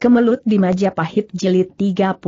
Kemelut di Majapahit Jilid 39.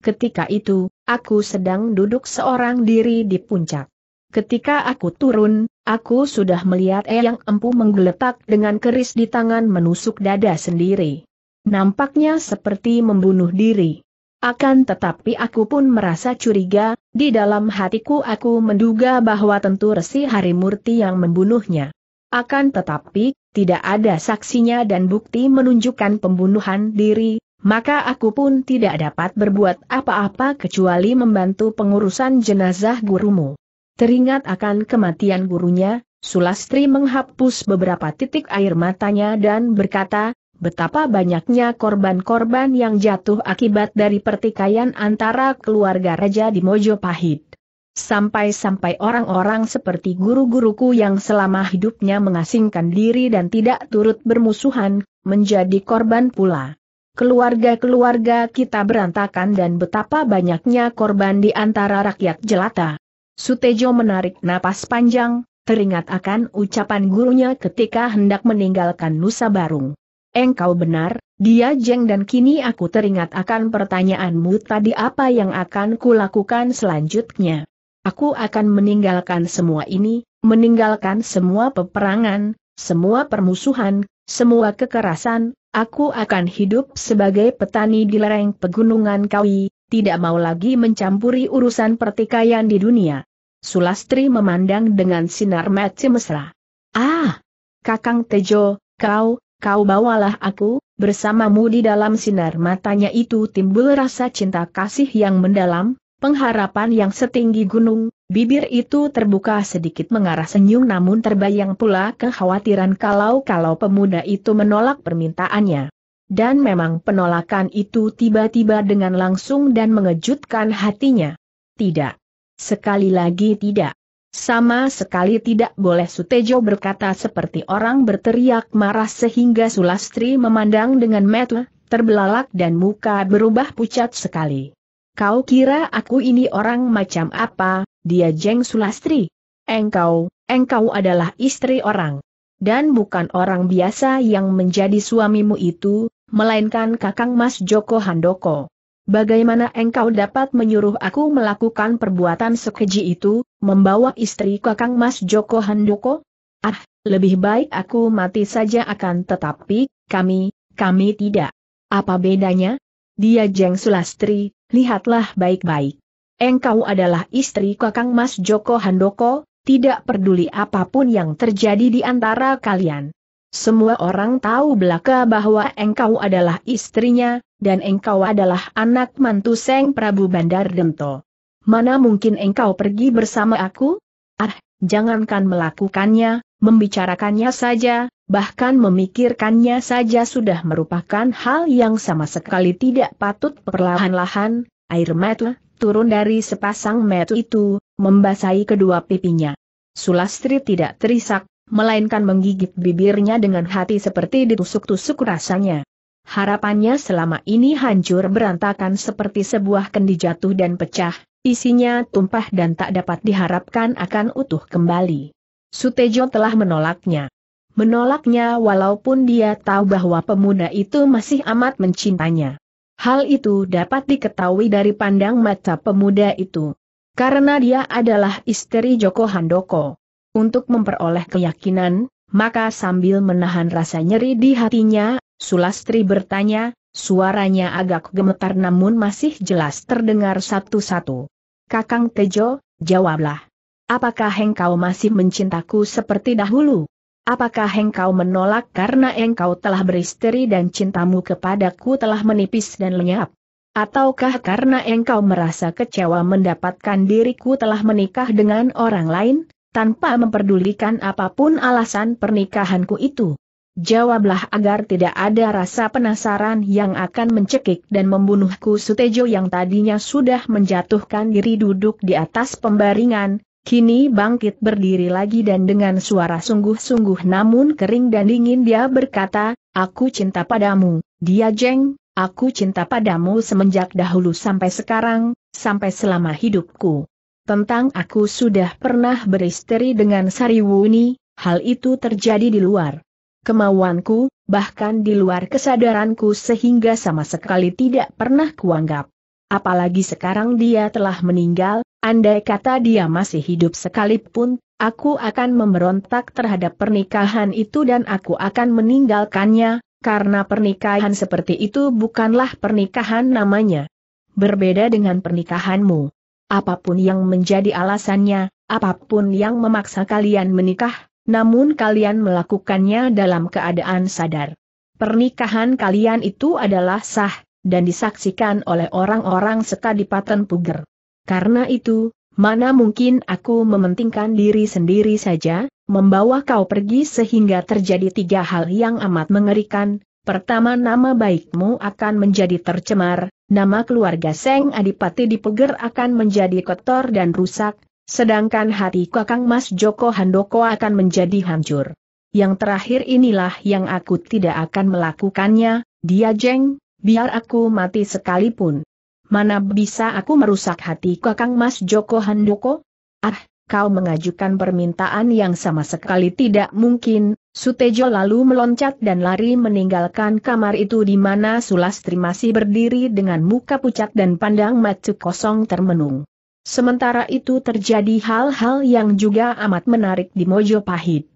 Ketika itu, aku sedang duduk seorang diri di puncak. Ketika aku turun, aku sudah melihat Eyang Empu menggeletak dengan keris di tangan menusuk dada sendiri. Nampaknya seperti membunuh diri. Akan tetapi aku pun merasa curiga, di dalam hatiku aku menduga bahwa tentu Resi Harimurti yang membunuhnya. Akan tetapi, tidak ada saksinya dan bukti menunjukkan pembunuhan diri, maka aku pun tidak dapat berbuat apa-apa kecuali membantu pengurusan jenazah gurumu. Teringat akan kematian gurunya, Sulastri menghapus beberapa titik air matanya dan berkata, betapa banyaknya korban-korban yang jatuh akibat dari pertikaian antara keluarga raja di Mojopahit. Sampai-sampai orang-orang seperti guru-guruku yang selama hidupnya mengasingkan diri dan tidak turut bermusuhan, menjadi korban pula. Keluarga-keluarga kita berantakan dan betapa banyaknya korban di antara rakyat jelata. Sutejo menarik napas panjang, teringat akan ucapan gurunya ketika hendak meninggalkan Nusa Barung. Engkau benar, dia jeng dan kini aku teringat akan pertanyaanmu tadi apa yang akan kulakukan selanjutnya. Aku akan meninggalkan semua ini, meninggalkan semua peperangan, semua permusuhan, semua kekerasan, aku akan hidup sebagai petani di lereng pegunungan Kawi, tidak mau lagi mencampuri urusan pertikaian di dunia. Sulastri memandang dengan sinar mati mesra. Ah! Kakang Tejo, kau, kau bawalah aku, bersamamu di dalam sinar matanya itu timbul rasa cinta kasih yang mendalam, Pengharapan yang setinggi gunung, bibir itu terbuka sedikit mengarah senyum namun terbayang pula kekhawatiran kalau-kalau pemuda itu menolak permintaannya. Dan memang penolakan itu tiba-tiba dengan langsung dan mengejutkan hatinya. Tidak. Sekali lagi tidak. Sama sekali tidak boleh Sutejo berkata seperti orang berteriak marah sehingga Sulastri memandang dengan metu, terbelalak dan muka berubah pucat sekali. Kau kira aku ini orang macam apa, dia Jeng Sulastri? Engkau, engkau adalah istri orang. Dan bukan orang biasa yang menjadi suamimu itu, melainkan kakang Mas Joko Handoko. Bagaimana engkau dapat menyuruh aku melakukan perbuatan sekeji itu, membawa istri kakang Mas Joko Handoko? Ah, lebih baik aku mati saja akan tetapi, kami, kami tidak. Apa bedanya? Dia Jeng Sulastri, lihatlah baik-baik. Engkau adalah istri Kakang Mas Joko Handoko, tidak peduli apapun yang terjadi di antara kalian. Semua orang tahu belaka bahwa engkau adalah istrinya, dan engkau adalah anak mantu Seng Prabu Bandar Demto. Mana mungkin engkau pergi bersama aku? Ah, jangankan melakukannya, Membicarakannya saja, bahkan memikirkannya saja sudah merupakan hal yang sama sekali tidak patut perlahan-lahan, air mata turun dari sepasang mata itu, membasahi kedua pipinya. Sulastri tidak terisak, melainkan menggigit bibirnya dengan hati seperti ditusuk-tusuk rasanya. Harapannya selama ini hancur berantakan seperti sebuah kendi jatuh dan pecah, isinya tumpah dan tak dapat diharapkan akan utuh kembali. Sutejo telah menolaknya. Menolaknya walaupun dia tahu bahwa pemuda itu masih amat mencintanya. Hal itu dapat diketahui dari pandang mata pemuda itu. Karena dia adalah istri Joko Handoko. Untuk memperoleh keyakinan, maka sambil menahan rasa nyeri di hatinya, Sulastri bertanya, suaranya agak gemetar namun masih jelas terdengar satu-satu. Kakang Tejo, jawablah. Apakah engkau masih mencintaku seperti dahulu? Apakah engkau menolak karena engkau telah beristeri dan cintamu kepadaku telah menipis dan lenyap? Ataukah karena engkau merasa kecewa mendapatkan diriku telah menikah dengan orang lain, tanpa memperdulikan apapun alasan pernikahanku itu? Jawablah agar tidak ada rasa penasaran yang akan mencekik dan membunuhku Sutejo yang tadinya sudah menjatuhkan diri duduk di atas pembaringan, Kini bangkit berdiri lagi dan dengan suara sungguh-sungguh namun kering dan dingin dia berkata, Aku cinta padamu, dia jeng, aku cinta padamu semenjak dahulu sampai sekarang, sampai selama hidupku. Tentang aku sudah pernah beristeri dengan Sariwuni, hal itu terjadi di luar kemauanku, bahkan di luar kesadaranku sehingga sama sekali tidak pernah kuanggap. Apalagi sekarang dia telah meninggal, Andai kata dia masih hidup sekalipun, aku akan memberontak terhadap pernikahan itu dan aku akan meninggalkannya, karena pernikahan seperti itu bukanlah pernikahan namanya. Berbeda dengan pernikahanmu. Apapun yang menjadi alasannya, apapun yang memaksa kalian menikah, namun kalian melakukannya dalam keadaan sadar. Pernikahan kalian itu adalah sah, dan disaksikan oleh orang-orang sekadipaten puger. Karena itu, mana mungkin aku mementingkan diri sendiri saja, membawa kau pergi sehingga terjadi tiga hal yang amat mengerikan. Pertama nama baikmu akan menjadi tercemar, nama keluarga Seng Adipati Puger akan menjadi kotor dan rusak, sedangkan hati kakang Mas Joko Handoko akan menjadi hancur. Yang terakhir inilah yang aku tidak akan melakukannya, dia jeng, biar aku mati sekalipun. Mana bisa aku merusak hati kakang Mas Joko Handoko? Ah, kau mengajukan permintaan yang sama sekali tidak mungkin, Sutejo lalu meloncat dan lari meninggalkan kamar itu di mana Sulastri masih berdiri dengan muka pucat dan pandang mata kosong termenung. Sementara itu terjadi hal-hal yang juga amat menarik di Mojopahit.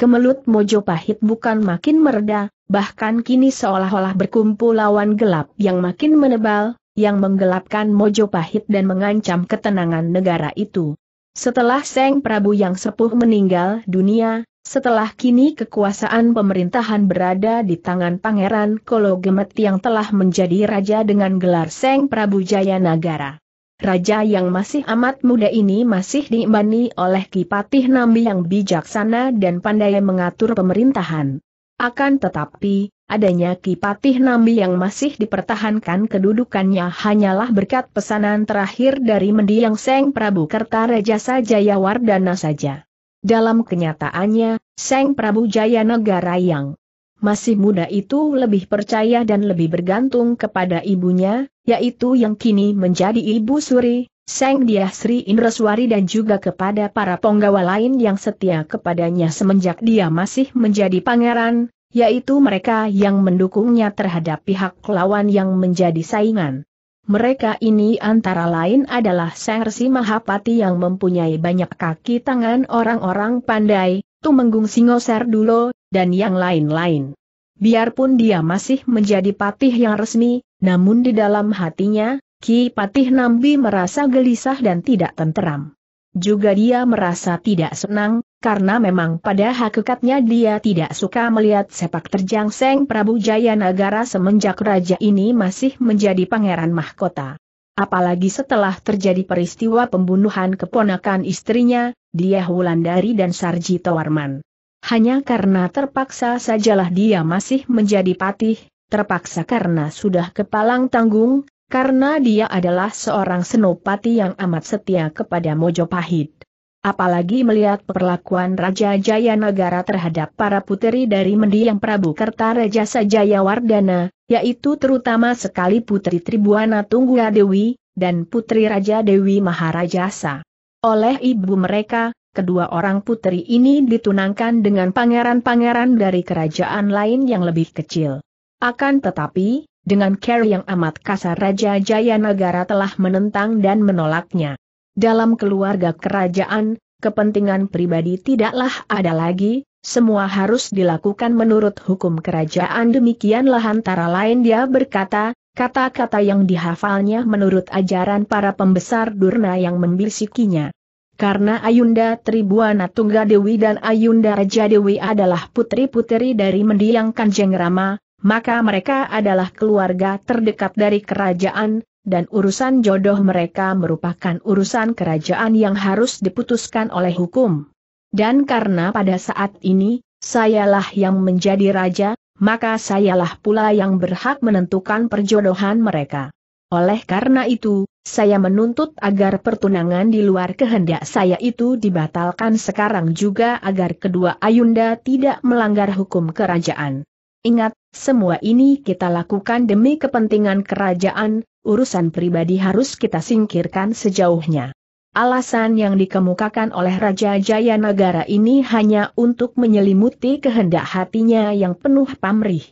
Kemelut Mojopahit bukan makin mereda, bahkan kini seolah-olah berkumpul lawan gelap yang makin menebal, yang menggelapkan Mojo pahit dan mengancam ketenangan negara itu. Setelah Seng Prabu yang sepuh meninggal dunia, setelah kini kekuasaan pemerintahan berada di tangan Pangeran Kolo Gemet yang telah menjadi raja dengan gelar Seng Prabu Jaya Nagara. Raja yang masih amat muda ini masih diimani oleh Kipatih Nambi yang bijaksana dan pandai mengatur pemerintahan. Akan tetapi, Adanya Kipatih Nambi yang masih dipertahankan kedudukannya hanyalah berkat pesanan terakhir dari mendiang Seng Prabu Kertarajasa Jayawardana saja. Dalam kenyataannya, Seng Prabu Jayanegara yang masih muda itu lebih percaya dan lebih bergantung kepada ibunya, yaitu yang kini menjadi ibu suri, Seng Diah Sri Indraswari dan juga kepada para penggawa lain yang setia kepadanya semenjak dia masih menjadi pangeran, yaitu mereka yang mendukungnya terhadap pihak lawan yang menjadi saingan. Mereka ini antara lain adalah Sengsi Mahapati yang mempunyai banyak kaki tangan orang-orang pandai, Tumenggung Singoser dulu, dan yang lain-lain. Biarpun dia masih menjadi patih yang resmi, namun di dalam hatinya, Ki Patih Nambi merasa gelisah dan tidak tenteram. Juga dia merasa tidak senang, karena memang pada hakikatnya dia tidak suka melihat sepak terjang Seng Prabu Jayanagara semenjak raja ini masih menjadi pangeran mahkota. Apalagi setelah terjadi peristiwa pembunuhan keponakan istrinya, dia Wulandari dan Sarjito Warman. Hanya karena terpaksa sajalah dia masih menjadi patih, terpaksa karena sudah kepalang tanggung, karena dia adalah seorang senopati yang amat setia kepada Mojopahit. Apalagi melihat perlakuan Raja Jayanagara terhadap para puteri dari mendiang Prabu Kertarejasa Jayawardana, yaitu terutama sekali Putri Tribuana Tunggula Dewi, dan Putri Raja Dewi Maharajasa. Oleh ibu mereka, kedua orang putri ini ditunangkan dengan pangeran-pangeran dari kerajaan lain yang lebih kecil. Akan tetapi, dengan care yang amat kasar Raja Jayanagara telah menentang dan menolaknya. Dalam keluarga kerajaan, kepentingan pribadi tidaklah ada lagi, semua harus dilakukan menurut hukum kerajaan demikianlah antara lain dia berkata, kata-kata yang dihafalnya menurut ajaran para pembesar Durna yang membisikinya. Karena Ayunda Tribuana Tunggadewi dan Ayunda Raja Dewi adalah putri-putri dari mendiang Kanjeng Rama, maka mereka adalah keluarga terdekat dari kerajaan, dan urusan jodoh mereka merupakan urusan kerajaan yang harus diputuskan oleh hukum. Dan karena pada saat ini, sayalah yang menjadi raja, maka sayalah pula yang berhak menentukan perjodohan mereka. Oleh karena itu, saya menuntut agar pertunangan di luar kehendak saya itu dibatalkan sekarang juga agar kedua ayunda tidak melanggar hukum kerajaan. Ingat, semua ini kita lakukan demi kepentingan kerajaan, urusan pribadi harus kita singkirkan sejauhnya. Alasan yang dikemukakan oleh Raja Jaya Negara ini hanya untuk menyelimuti kehendak hatinya yang penuh pamrih.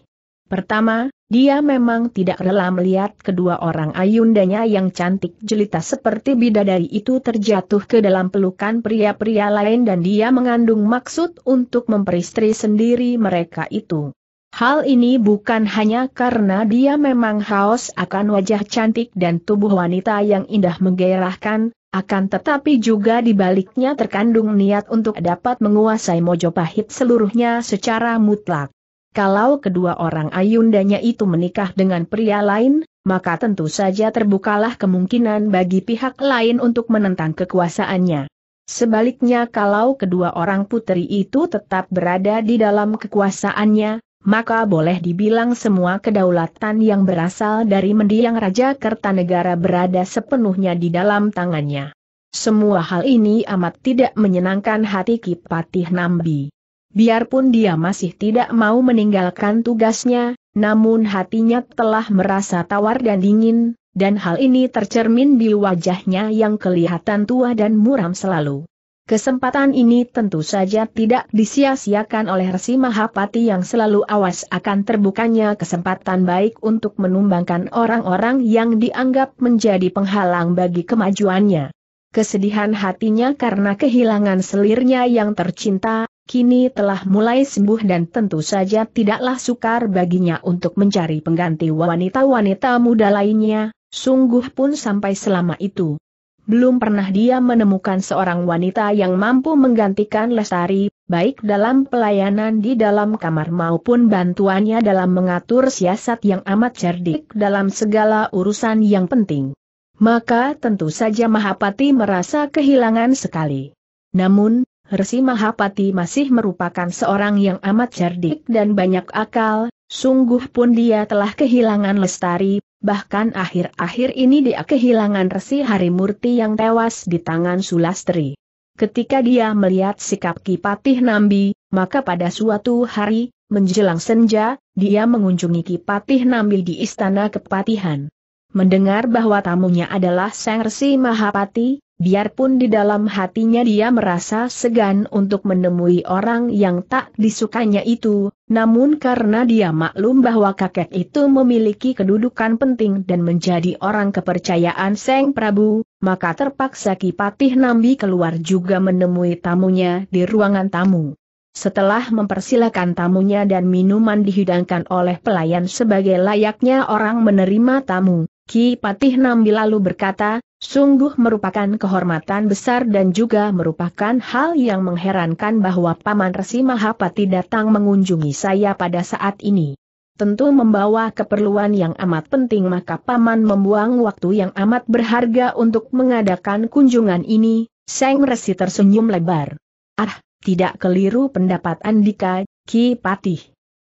Pertama, dia memang tidak rela melihat kedua orang ayundanya yang cantik jelita seperti bidadari itu terjatuh ke dalam pelukan pria-pria lain dan dia mengandung maksud untuk memperistri sendiri mereka itu. Hal ini bukan hanya karena dia memang haus akan wajah cantik dan tubuh wanita yang indah menggairahkan, akan tetapi juga dibaliknya terkandung niat untuk dapat menguasai Mojopahit seluruhnya secara mutlak. Kalau kedua orang ayundanya itu menikah dengan pria lain, maka tentu saja terbukalah kemungkinan bagi pihak lain untuk menentang kekuasaannya. Sebaliknya kalau kedua orang putri itu tetap berada di dalam kekuasaannya, maka boleh dibilang semua kedaulatan yang berasal dari mendiang Raja Kertanegara berada sepenuhnya di dalam tangannya. Semua hal ini amat tidak menyenangkan hati Kipatih Nambi. Biarpun dia masih tidak mau meninggalkan tugasnya, namun hatinya telah merasa tawar dan dingin, dan hal ini tercermin di wajahnya yang kelihatan tua dan muram selalu. Kesempatan ini tentu saja tidak disia-siakan oleh Resi Mahapati yang selalu awas akan terbukanya kesempatan baik untuk menumbangkan orang-orang yang dianggap menjadi penghalang bagi kemajuannya. Kesedihan hatinya karena kehilangan selirnya yang tercinta, kini telah mulai sembuh dan tentu saja tidaklah sukar baginya untuk mencari pengganti wanita-wanita muda lainnya, sungguh pun sampai selama itu. Belum pernah dia menemukan seorang wanita yang mampu menggantikan Lestari, baik dalam pelayanan di dalam kamar maupun bantuannya dalam mengatur siasat yang amat cerdik dalam segala urusan yang penting. Maka tentu saja Mahapati merasa kehilangan sekali. Namun, Resi Mahapati masih merupakan seorang yang amat cerdik dan banyak akal, sungguh pun dia telah kehilangan Lestari, bahkan akhir-akhir ini dia kehilangan resi Harimurti yang tewas di tangan Sulastri. Ketika dia melihat sikap Kipatih Nambi, maka pada suatu hari, menjelang senja, dia mengunjungi Kipatih Nambi di Istana Kepatihan. Mendengar bahwa tamunya adalah Sang Resi Mahapati, biarpun di dalam hatinya dia merasa segan untuk menemui orang yang tak disukanya itu, namun karena dia maklum bahwa kakek itu memiliki kedudukan penting dan menjadi orang kepercayaan Seng Prabu, maka terpaksa Kipatih Nambi keluar juga menemui tamunya di ruangan tamu. Setelah mempersilahkan tamunya dan minuman dihidangkan oleh pelayan sebagai layaknya orang menerima tamu, Ki Patih Nambi lalu berkata, sungguh merupakan kehormatan besar dan juga merupakan hal yang mengherankan bahwa Paman Resi Mahapati datang mengunjungi saya pada saat ini. Tentu membawa keperluan yang amat penting maka Paman membuang waktu yang amat berharga untuk mengadakan kunjungan ini, Seng Resi tersenyum lebar. Ah, tidak keliru pendapat Andika, Ki Patih.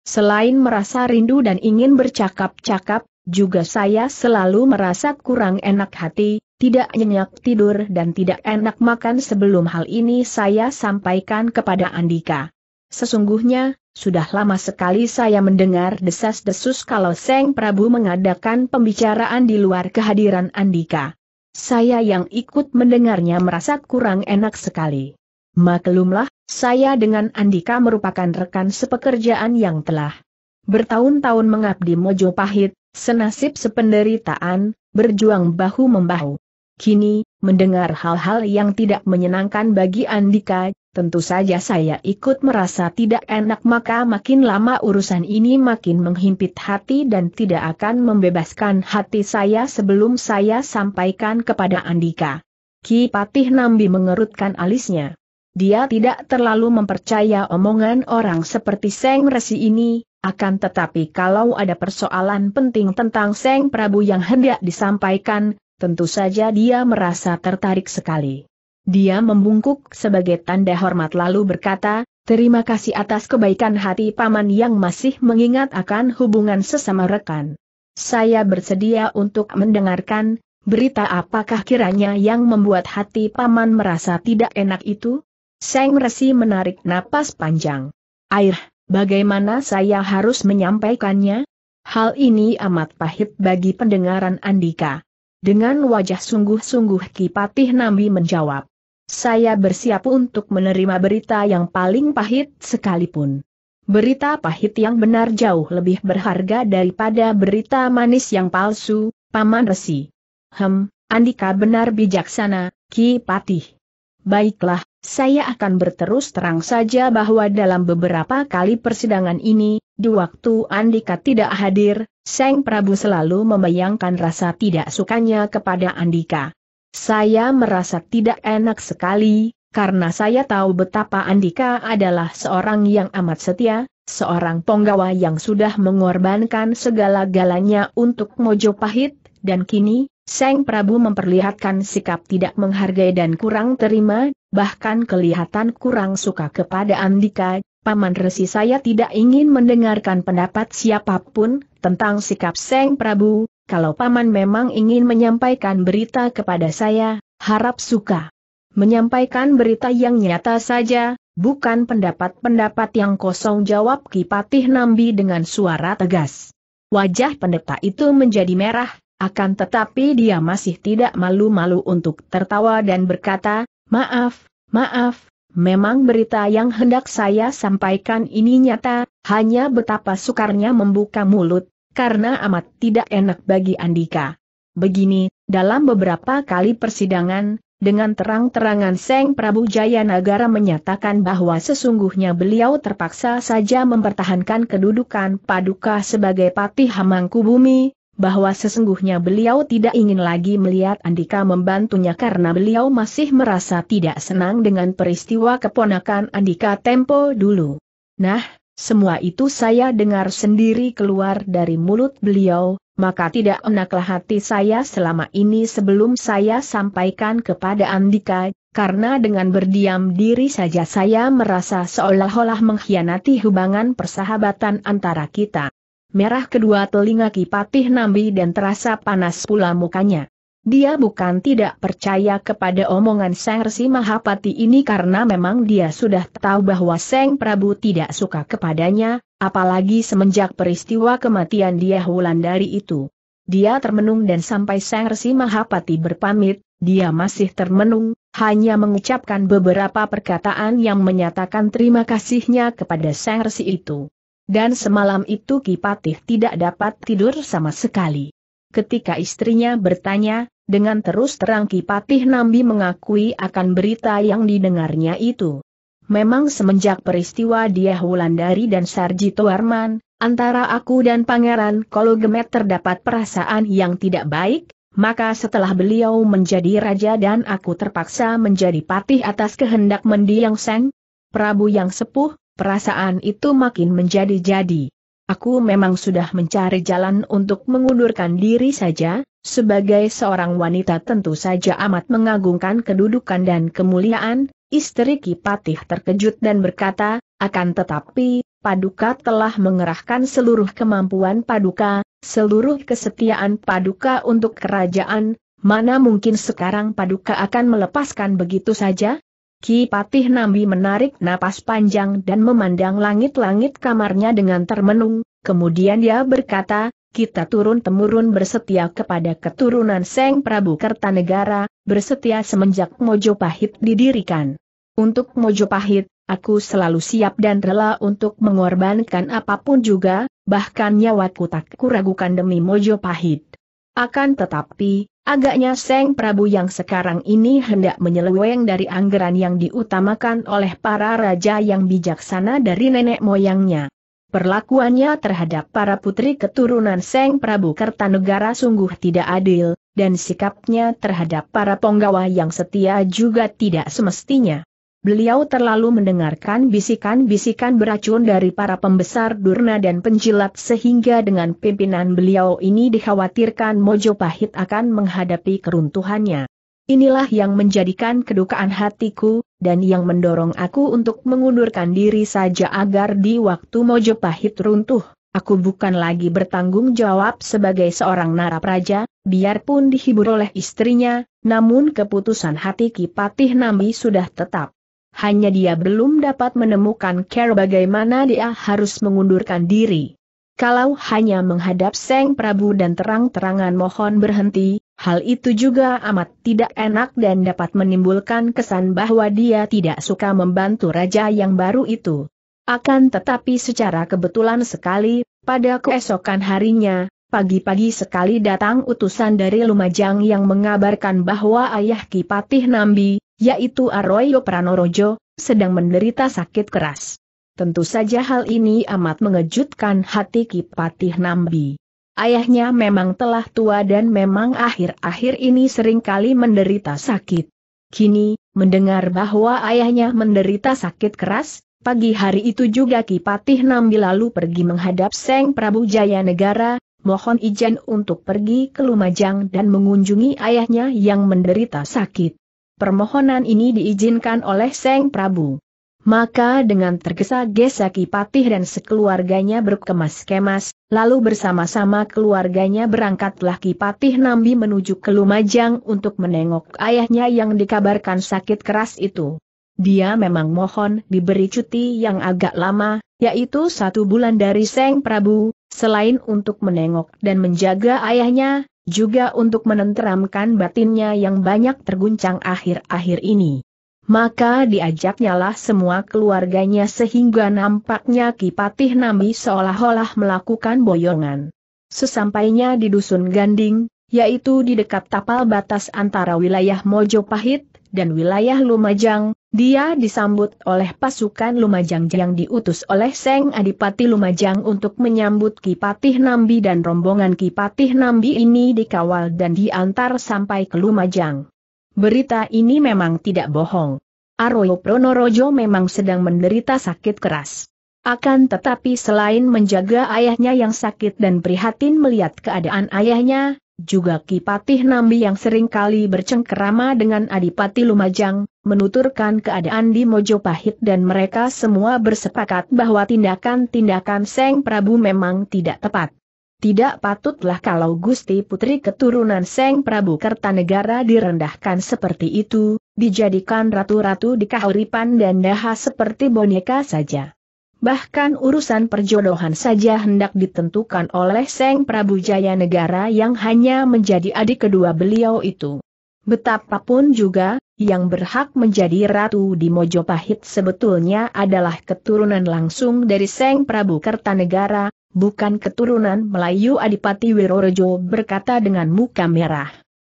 Selain merasa rindu dan ingin bercakap-cakap, juga saya selalu merasa kurang enak hati, tidak nyenyak tidur dan tidak enak makan sebelum hal ini saya sampaikan kepada Andika. Sesungguhnya, sudah lama sekali saya mendengar desas-desus kalau Seng Prabu mengadakan pembicaraan di luar kehadiran Andika. Saya yang ikut mendengarnya merasa kurang enak sekali. Maklumlah, saya dengan Andika merupakan rekan sepekerjaan yang telah bertahun-tahun mengabdi Pahit. Senasib sependeritaan, berjuang bahu-membahu. Kini, mendengar hal-hal yang tidak menyenangkan bagi Andika, tentu saja saya ikut merasa tidak enak maka makin lama urusan ini makin menghimpit hati dan tidak akan membebaskan hati saya sebelum saya sampaikan kepada Andika. Ki Patih Nambi mengerutkan alisnya. Dia tidak terlalu mempercaya omongan orang seperti Seng Resi ini, akan tetapi kalau ada persoalan penting tentang Seng Prabu yang hendak disampaikan, tentu saja dia merasa tertarik sekali. Dia membungkuk sebagai tanda hormat lalu berkata, Terima kasih atas kebaikan hati Paman yang masih mengingat akan hubungan sesama rekan. Saya bersedia untuk mendengarkan, berita apakah kiranya yang membuat hati Paman merasa tidak enak itu? Seng Resi menarik napas panjang. Air, Bagaimana saya harus menyampaikannya? Hal ini amat pahit bagi pendengaran Andika. Dengan wajah sungguh-sungguh Kipatih Nambi menjawab. Saya bersiap untuk menerima berita yang paling pahit sekalipun. Berita pahit yang benar jauh lebih berharga daripada berita manis yang palsu, Paman Resi. Hem, Andika benar bijaksana, Ki Patih. Baiklah, saya akan berterus terang saja bahwa dalam beberapa kali persidangan ini, di waktu Andika tidak hadir, Seng Prabu selalu membayangkan rasa tidak sukanya kepada Andika. Saya merasa tidak enak sekali, karena saya tahu betapa Andika adalah seorang yang amat setia, seorang penggawa yang sudah mengorbankan segala-galanya untuk Mojo Pahit, dan kini, Seng Prabu memperlihatkan sikap tidak menghargai dan kurang terima, bahkan kelihatan kurang suka kepada Andika, Paman Resi saya tidak ingin mendengarkan pendapat siapapun tentang sikap Seng Prabu, kalau Paman memang ingin menyampaikan berita kepada saya, harap suka. Menyampaikan berita yang nyata saja, bukan pendapat-pendapat yang kosong jawab Kipatih Nambi dengan suara tegas. Wajah pendeta itu menjadi merah, akan tetapi dia masih tidak malu-malu untuk tertawa dan berkata, maaf, maaf, memang berita yang hendak saya sampaikan ini nyata, hanya betapa sukarnya membuka mulut, karena amat tidak enak bagi Andika. Begini, dalam beberapa kali persidangan, dengan terang-terangan Seng Prabu Jayanagara menyatakan bahwa sesungguhnya beliau terpaksa saja mempertahankan kedudukan Paduka sebagai Patih Hamangkubumi, bahwa sesungguhnya beliau tidak ingin lagi melihat Andika membantunya karena beliau masih merasa tidak senang dengan peristiwa keponakan Andika Tempo dulu. Nah, semua itu saya dengar sendiri keluar dari mulut beliau, maka tidak enaklah hati saya selama ini sebelum saya sampaikan kepada Andika, karena dengan berdiam diri saja saya merasa seolah-olah mengkhianati hubungan persahabatan antara kita merah kedua telinga Kipatih Nambi dan terasa panas pula mukanya. Dia bukan tidak percaya kepada omongan Sang Resi Mahapati ini karena memang dia sudah tahu bahwa Seng Prabu tidak suka kepadanya, apalagi semenjak peristiwa kematian dia Wulandari itu. Dia termenung dan sampai Sang Resi Mahapati berpamit, dia masih termenung, hanya mengucapkan beberapa perkataan yang menyatakan terima kasihnya kepada Sang Resi itu. Dan semalam itu Kipatih tidak dapat tidur sama sekali. Ketika istrinya bertanya, dengan terus terang Kipatih Nambi mengakui akan berita yang didengarnya itu. Memang semenjak peristiwa dia Wulandari dan Sarjito Arman, antara aku dan Pangeran Kologemet terdapat perasaan yang tidak baik, maka setelah beliau menjadi raja dan aku terpaksa menjadi patih atas kehendak mendiang Seng, Prabu yang sepuh, Perasaan itu makin menjadi-jadi. Aku memang sudah mencari jalan untuk mengundurkan diri saja, sebagai seorang wanita tentu saja amat mengagungkan kedudukan dan kemuliaan, istri Kipatih terkejut dan berkata, akan tetapi, Paduka telah mengerahkan seluruh kemampuan Paduka, seluruh kesetiaan Paduka untuk kerajaan, mana mungkin sekarang Paduka akan melepaskan begitu saja? Ki Patih Nambi menarik napas panjang dan memandang langit-langit kamarnya dengan termenung, kemudian dia berkata, kita turun-temurun bersetia kepada keturunan Seng Prabu Kertanegara, bersetia semenjak Mojopahit didirikan. Untuk Mojopahit, aku selalu siap dan rela untuk mengorbankan apapun juga, bahkan nyawaku tak kuragukan demi Mojopahit. Akan tetapi, agaknya Seng Prabu yang sekarang ini hendak menyeleweng dari anggaran yang diutamakan oleh para raja yang bijaksana dari nenek moyangnya. Perlakuannya terhadap para putri keturunan Seng Prabu Kertanegara sungguh tidak adil, dan sikapnya terhadap para penggawa yang setia juga tidak semestinya. Beliau terlalu mendengarkan bisikan-bisikan beracun dari para pembesar durna dan penjilat sehingga dengan pimpinan beliau ini dikhawatirkan Mojo Pahit akan menghadapi keruntuhannya. Inilah yang menjadikan kedukaan hatiku, dan yang mendorong aku untuk mengundurkan diri saja agar di waktu Mojo Pahit runtuh, aku bukan lagi bertanggung jawab sebagai seorang narapraja, biarpun dihibur oleh istrinya, namun keputusan hati Kipatih Nami sudah tetap hanya dia belum dapat menemukan cara bagaimana dia harus mengundurkan diri. Kalau hanya menghadap Seng Prabu dan terang-terangan mohon berhenti, hal itu juga amat tidak enak dan dapat menimbulkan kesan bahwa dia tidak suka membantu raja yang baru itu. Akan tetapi secara kebetulan sekali, pada keesokan harinya, pagi-pagi sekali datang utusan dari Lumajang yang mengabarkan bahwa ayah Kipatih Nambi, yaitu Arroyo Pranorojo, sedang menderita sakit keras. Tentu saja hal ini amat mengejutkan hati Kipatih Nambi. Ayahnya memang telah tua dan memang akhir-akhir ini sering kali menderita sakit. Kini, mendengar bahwa ayahnya menderita sakit keras, pagi hari itu juga Kipatih Nambi lalu pergi menghadap Seng Prabu Jaya Negara, mohon izin untuk pergi ke Lumajang dan mengunjungi ayahnya yang menderita sakit permohonan ini diizinkan oleh Seng Prabu. Maka dengan tergesa-gesa Kipatih dan sekeluarganya berkemas-kemas, lalu bersama-sama keluarganya berangkatlah Kipatih Nambi menuju ke Lumajang untuk menengok ayahnya yang dikabarkan sakit keras itu. Dia memang mohon diberi cuti yang agak lama, yaitu satu bulan dari Seng Prabu, selain untuk menengok dan menjaga ayahnya, juga untuk menenteramkan batinnya yang banyak terguncang akhir-akhir ini. Maka diajaknyalah semua keluarganya sehingga nampaknya Kipatih nami seolah-olah melakukan boyongan. Sesampainya di Dusun Ganding, yaitu di dekat tapal batas antara wilayah Mojopahit dan wilayah Lumajang, dia disambut oleh pasukan Lumajang yang diutus oleh Seng Adipati Lumajang untuk menyambut Kipatih Nambi dan rombongan Kipatih Nambi ini dikawal dan diantar sampai ke Lumajang. Berita ini memang tidak bohong. Arroyo Pronorojo memang sedang menderita sakit keras. Akan tetapi selain menjaga ayahnya yang sakit dan prihatin melihat keadaan ayahnya, juga Kipatih Nambi yang seringkali bercengkerama dengan Adipati Lumajang, menuturkan keadaan di Mojopahit dan mereka semua bersepakat bahwa tindakan-tindakan Seng Prabu memang tidak tepat. Tidak patutlah kalau Gusti Putri keturunan Seng Prabu Kertanegara direndahkan seperti itu, dijadikan ratu-ratu di kahuripan dan daha seperti boneka saja. Bahkan urusan perjodohan saja hendak ditentukan oleh Seng Prabu Jaya Negara yang hanya menjadi adik kedua beliau itu. Betapapun juga, yang berhak menjadi ratu di Mojopahit sebetulnya adalah keturunan langsung dari Seng Prabu Kertanegara, bukan keturunan Melayu Adipati Wirorejo berkata dengan muka merah.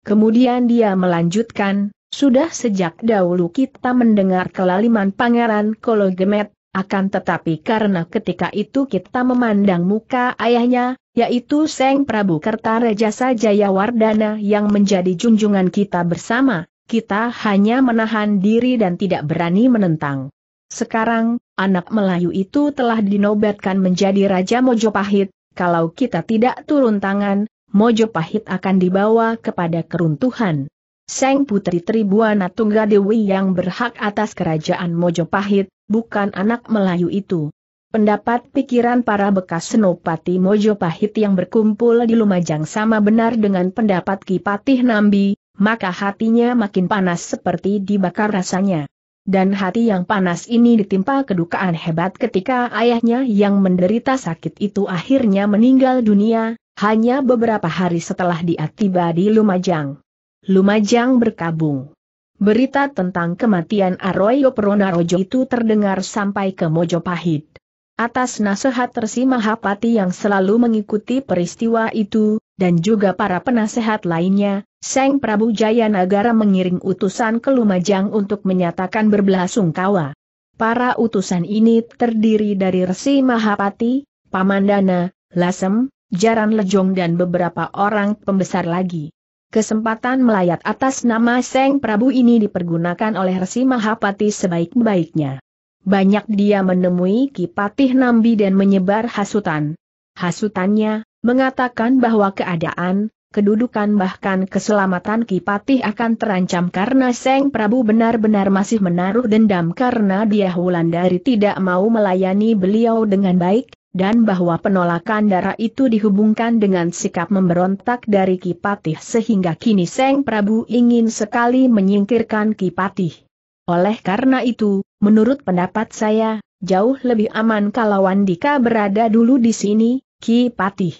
Kemudian dia melanjutkan, sudah sejak dahulu kita mendengar kelaliman Pangeran Kologemet, akan tetapi karena ketika itu kita memandang muka ayahnya, yaitu Seng Prabu Kertarejasa Jayawardana yang menjadi junjungan kita bersama, kita hanya menahan diri dan tidak berani menentang. Sekarang, anak Melayu itu telah dinobatkan menjadi Raja Mojopahit, kalau kita tidak turun tangan, Mojopahit akan dibawa kepada keruntuhan. Seng Putri Tribuana Tunggadewi yang berhak atas kerajaan Mojopahit, bukan anak Melayu itu. Pendapat pikiran para bekas Senopati Mojopahit yang berkumpul di Lumajang sama benar dengan pendapat Kipatih Nambi, maka hatinya makin panas seperti dibakar rasanya. Dan hati yang panas ini ditimpa kedukaan hebat ketika ayahnya yang menderita sakit itu akhirnya meninggal dunia, hanya beberapa hari setelah dia tiba di Lumajang. Lumajang berkabung. Berita tentang kematian Aroyo Pronarojo itu terdengar sampai ke Mojopahit. Atas nasihat Resi Mahapati yang selalu mengikuti peristiwa itu, dan juga para penasehat lainnya, Seng Prabu Jayanagara mengiring utusan ke Lumajang untuk menyatakan berbelasungkawa. Para utusan ini terdiri dari Resi Mahapati, Pamandana, Lasem, Jaran Lejong dan beberapa orang pembesar lagi. Kesempatan melayat atas nama Seng Prabu ini dipergunakan oleh Resi Mahapati sebaik-baiknya banyak dia menemui Kipatih Nambi dan menyebar hasutan. Hasutannya, mengatakan bahwa keadaan, kedudukan bahkan keselamatan Kipatih akan terancam karena Seng Prabu benar-benar masih menaruh dendam karena dia Wulandari tidak mau melayani beliau dengan baik, dan bahwa penolakan darah itu dihubungkan dengan sikap memberontak dari Kipatih sehingga kini Seng Prabu ingin sekali menyingkirkan Kipatih. Oleh karena itu, Menurut pendapat saya, jauh lebih aman kalau Andika berada dulu di sini, Ki Patih.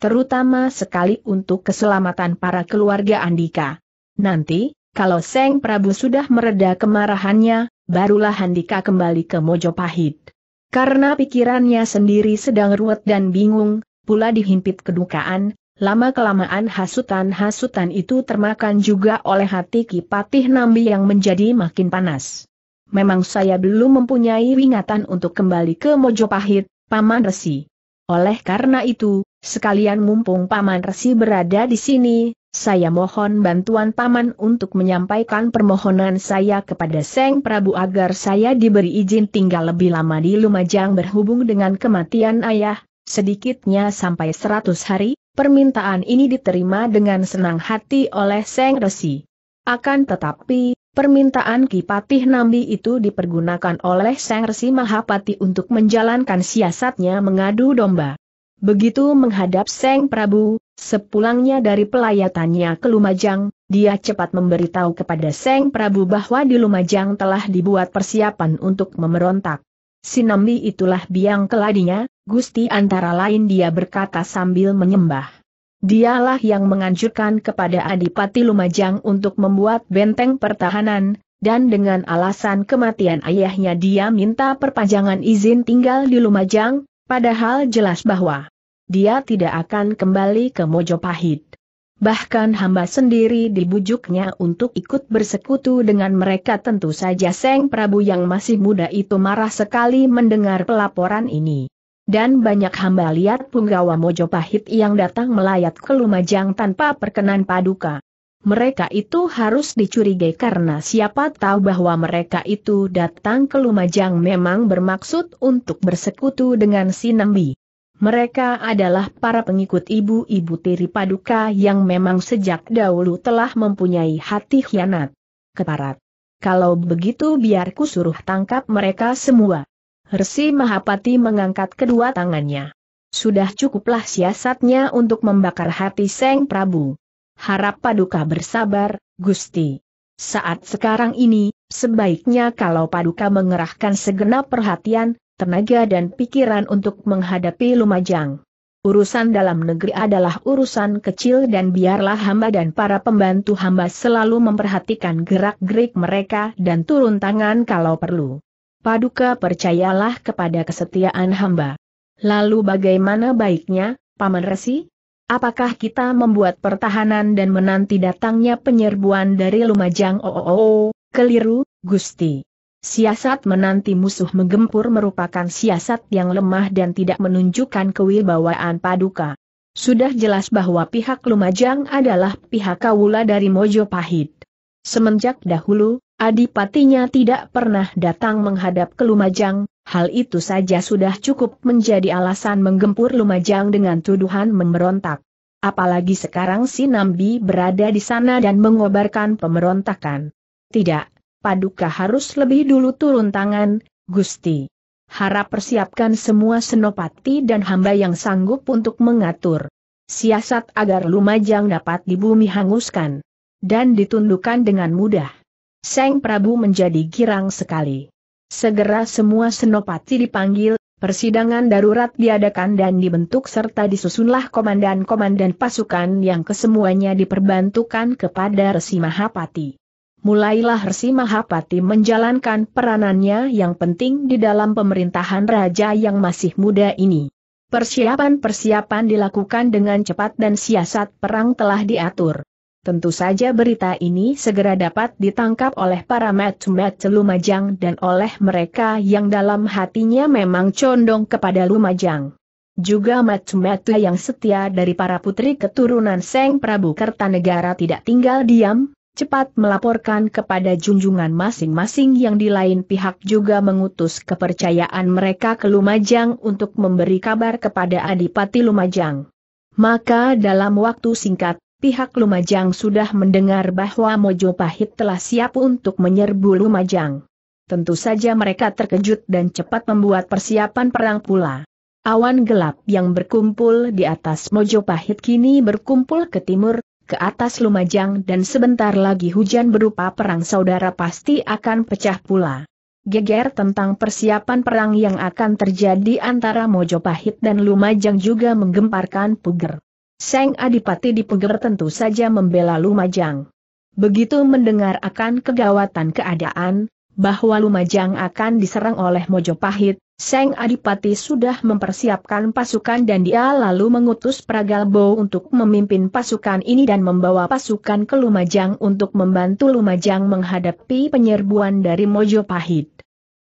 Terutama sekali untuk keselamatan para keluarga Andika. Nanti, kalau Seng Prabu sudah mereda kemarahannya, barulah Andika kembali ke Mojopahit. Karena pikirannya sendiri sedang ruwet dan bingung, pula dihimpit kedukaan, lama-kelamaan hasutan-hasutan itu termakan juga oleh hati Ki Patih Nambi yang menjadi makin panas memang saya belum mempunyai ingatan untuk kembali ke Mojopahit, Paman Resi. Oleh karena itu, sekalian mumpung Paman Resi berada di sini, saya mohon bantuan Paman untuk menyampaikan permohonan saya kepada Seng Prabu agar saya diberi izin tinggal lebih lama di Lumajang berhubung dengan kematian ayah, sedikitnya sampai 100 hari, permintaan ini diterima dengan senang hati oleh Seng Resi. Akan tetapi, Permintaan Kipatih Nambi itu dipergunakan oleh Sang Resi Mahapati untuk menjalankan siasatnya mengadu domba. Begitu menghadap Sang Prabu, sepulangnya dari pelayatannya ke Lumajang, dia cepat memberitahu kepada Sang Prabu bahwa di Lumajang telah dibuat persiapan untuk memberontak. Sinambi itulah biang keladinya, Gusti antara lain dia berkata sambil menyembah. Dialah yang menganjurkan kepada Adipati Lumajang untuk membuat benteng pertahanan, dan dengan alasan kematian ayahnya dia minta perpanjangan izin tinggal di Lumajang, padahal jelas bahwa dia tidak akan kembali ke Mojopahit. Bahkan hamba sendiri dibujuknya untuk ikut bersekutu dengan mereka tentu saja Seng Prabu yang masih muda itu marah sekali mendengar pelaporan ini dan banyak hamba liar punggawa Mojopahit yang datang melayat ke Lumajang tanpa perkenan paduka. Mereka itu harus dicurigai karena siapa tahu bahwa mereka itu datang ke Lumajang memang bermaksud untuk bersekutu dengan Sinambi. Mereka adalah para pengikut ibu-ibu tiri paduka yang memang sejak dahulu telah mempunyai hati hianat. Keparat. Kalau begitu biar suruh tangkap mereka semua. Resi Mahapati mengangkat kedua tangannya. Sudah cukuplah siasatnya untuk membakar hati Seng Prabu. Harap Paduka bersabar, Gusti. Saat sekarang ini, sebaiknya kalau Paduka mengerahkan segenap perhatian, tenaga dan pikiran untuk menghadapi Lumajang. Urusan dalam negeri adalah urusan kecil dan biarlah hamba dan para pembantu hamba selalu memperhatikan gerak-gerik mereka dan turun tangan kalau perlu. Paduka percayalah kepada kesetiaan hamba. Lalu bagaimana baiknya, Paman Resi? Apakah kita membuat pertahanan dan menanti datangnya penyerbuan dari Lumajang? Oh, oh, oh, keliru, Gusti. Siasat menanti musuh menggempur merupakan siasat yang lemah dan tidak menunjukkan kewibawaan paduka. Sudah jelas bahwa pihak Lumajang adalah pihak kawula dari Mojopahit. Semenjak dahulu, Adipatinya tidak pernah datang menghadap ke Lumajang, hal itu saja sudah cukup menjadi alasan menggempur Lumajang dengan tuduhan memberontak. Apalagi sekarang si Nambi berada di sana dan mengobarkan pemberontakan. Tidak, Paduka harus lebih dulu turun tangan, Gusti. Harap persiapkan semua senopati dan hamba yang sanggup untuk mengatur siasat agar Lumajang dapat di bumi hanguskan dan ditundukkan dengan mudah. Seng Prabu menjadi girang sekali. Segera semua senopati dipanggil, persidangan darurat diadakan dan dibentuk serta disusunlah komandan-komandan pasukan yang kesemuanya diperbantukan kepada Resi Mahapati. Mulailah Resi Mahapati menjalankan peranannya yang penting di dalam pemerintahan raja yang masih muda ini. Persiapan-persiapan dilakukan dengan cepat dan siasat perang telah diatur. Tentu saja berita ini segera dapat ditangkap oleh para matsumet Lumajang dan oleh mereka yang dalam hatinya memang condong kepada Lumajang. Juga matsumet yang setia dari para putri keturunan Seng Prabu Kertanegara tidak tinggal diam, cepat melaporkan kepada junjungan masing-masing yang di lain pihak juga mengutus kepercayaan mereka ke Lumajang untuk memberi kabar kepada Adipati Lumajang. Maka dalam waktu singkat, pihak Lumajang sudah mendengar bahwa Mojo Pahit telah siap untuk menyerbu Lumajang. Tentu saja mereka terkejut dan cepat membuat persiapan perang pula. Awan gelap yang berkumpul di atas Mojo Pahit kini berkumpul ke timur, ke atas Lumajang dan sebentar lagi hujan berupa perang saudara pasti akan pecah pula. Geger tentang persiapan perang yang akan terjadi antara Mojopahit dan Lumajang juga menggemparkan Puger. Seng Adipati Dipeger tentu saja membela Lumajang. Begitu mendengar akan kegawatan keadaan, bahwa Lumajang akan diserang oleh Mojopahit, Seng Adipati sudah mempersiapkan pasukan dan dia lalu mengutus Pragalbo untuk memimpin pasukan ini dan membawa pasukan ke Lumajang untuk membantu Lumajang menghadapi penyerbuan dari Mojopahit.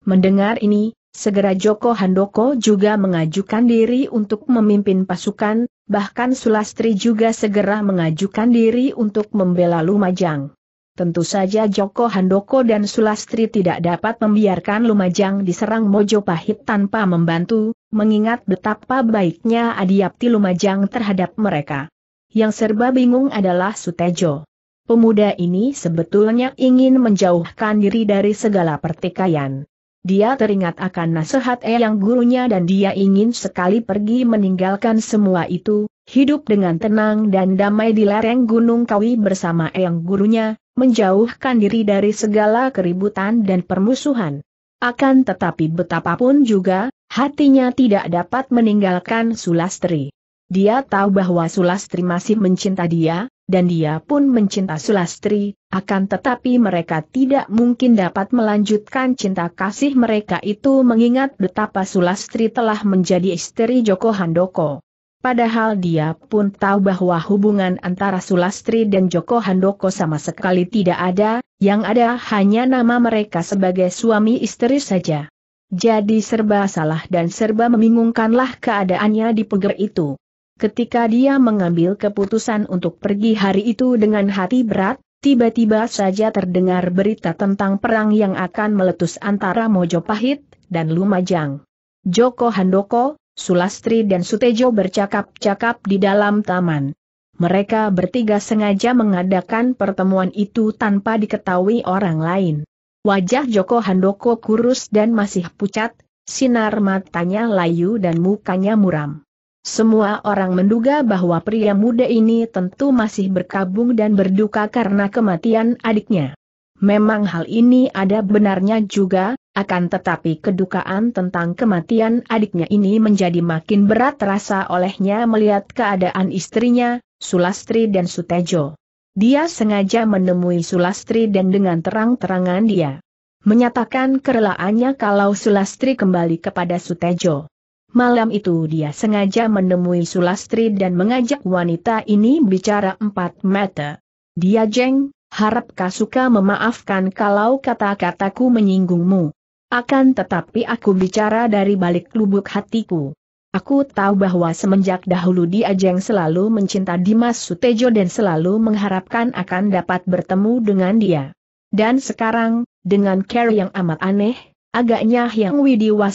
Mendengar ini, Segera Joko Handoko juga mengajukan diri untuk memimpin pasukan, bahkan Sulastri juga segera mengajukan diri untuk membela Lumajang. Tentu saja Joko Handoko dan Sulastri tidak dapat membiarkan Lumajang diserang Mojopahit tanpa membantu, mengingat betapa baiknya Adiapti Lumajang terhadap mereka. Yang serba bingung adalah Sutejo. Pemuda ini sebetulnya ingin menjauhkan diri dari segala pertikaian. Dia teringat akan nasihat eyang gurunya dan dia ingin sekali pergi meninggalkan semua itu, hidup dengan tenang dan damai di lereng Gunung Kawi bersama eyang gurunya, menjauhkan diri dari segala keributan dan permusuhan. Akan tetapi betapapun juga, hatinya tidak dapat meninggalkan Sulastri. Dia tahu bahwa Sulastri masih mencinta dia, dan dia pun mencinta Sulastri, akan tetapi mereka tidak mungkin dapat melanjutkan cinta kasih mereka itu mengingat betapa Sulastri telah menjadi istri Joko Handoko. Padahal dia pun tahu bahwa hubungan antara Sulastri dan Joko Handoko sama sekali tidak ada, yang ada hanya nama mereka sebagai suami istri saja. Jadi serba salah dan serba membingungkanlah keadaannya di peger itu. Ketika dia mengambil keputusan untuk pergi hari itu dengan hati berat, tiba-tiba saja terdengar berita tentang perang yang akan meletus antara Mojopahit dan Lumajang. Joko Handoko, Sulastri dan Sutejo bercakap-cakap di dalam taman. Mereka bertiga sengaja mengadakan pertemuan itu tanpa diketahui orang lain. Wajah Joko Handoko kurus dan masih pucat, sinar matanya layu dan mukanya muram. Semua orang menduga bahwa pria muda ini tentu masih berkabung dan berduka karena kematian adiknya. Memang hal ini ada benarnya juga, akan tetapi kedukaan tentang kematian adiknya ini menjadi makin berat terasa olehnya melihat keadaan istrinya, Sulastri dan Sutejo. Dia sengaja menemui Sulastri dan dengan terang-terangan dia menyatakan kerelaannya kalau Sulastri kembali kepada Sutejo. Malam itu dia sengaja menemui Sulastri dan mengajak wanita ini bicara empat mata. Dia jeng, harap suka memaafkan kalau kata-kataku menyinggungmu. Akan tetapi aku bicara dari balik lubuk hatiku. Aku tahu bahwa semenjak dahulu dia Jeng selalu mencinta Dimas Sutejo dan selalu mengharapkan akan dapat bertemu dengan dia. Dan sekarang, dengan care yang amat aneh, Agaknya Hyang